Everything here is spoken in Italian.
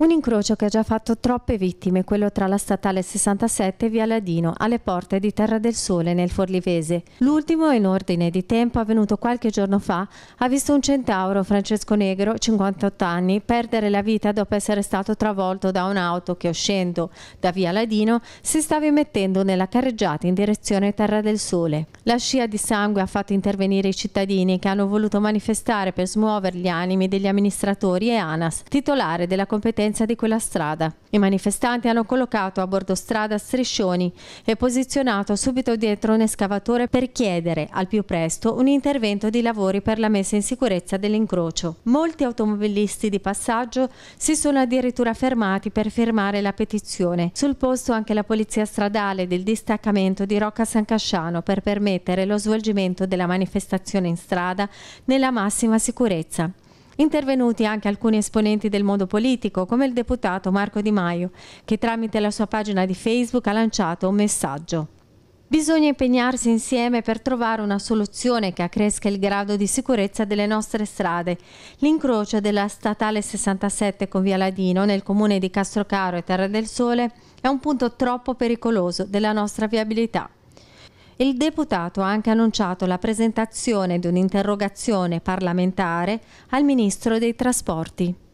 Un incrocio che ha già fatto troppe vittime, quello tra la statale 67 e via Ladino, alle porte di Terra del Sole nel Forlivese. L'ultimo, in ordine di tempo, avvenuto qualche giorno fa, ha visto un centauro, Francesco Negro, 58 anni, perdere la vita dopo essere stato travolto da un'auto che, uscendo da via Ladino, si stava immettendo nella carreggiata in direzione Terra del Sole. La scia di sangue ha fatto intervenire i cittadini che hanno voluto manifestare per smuovere gli animi degli amministratori e ANAS, titolare della competenza pendenza di quella strada. I manifestanti hanno collocato a bordo strada striscioni e posizionato subito dietro un escavatore per chiedere al più presto un intervento di lavori per la messa in sicurezza dell'incrocio. Molti automobilisti di passaggio si sono addirittura fermati per firmare la petizione. Sul posto anche la polizia stradale del distaccamento di Rocca San Casciano per permettere lo svolgimento della manifestazione in strada nella massima sicurezza. Intervenuti anche alcuni esponenti del mondo politico, come il deputato Marco Di Maio, che tramite la sua pagina di Facebook ha lanciato un messaggio. Bisogna impegnarsi insieme per trovare una soluzione che accresca il grado di sicurezza delle nostre strade. L'incrocio della statale 67 con Via Ladino nel comune di Castrocaro e Terra del Sole è un punto troppo pericoloso della nostra viabilità il deputato ha anche annunciato la presentazione di un'interrogazione parlamentare al Ministro dei Trasporti.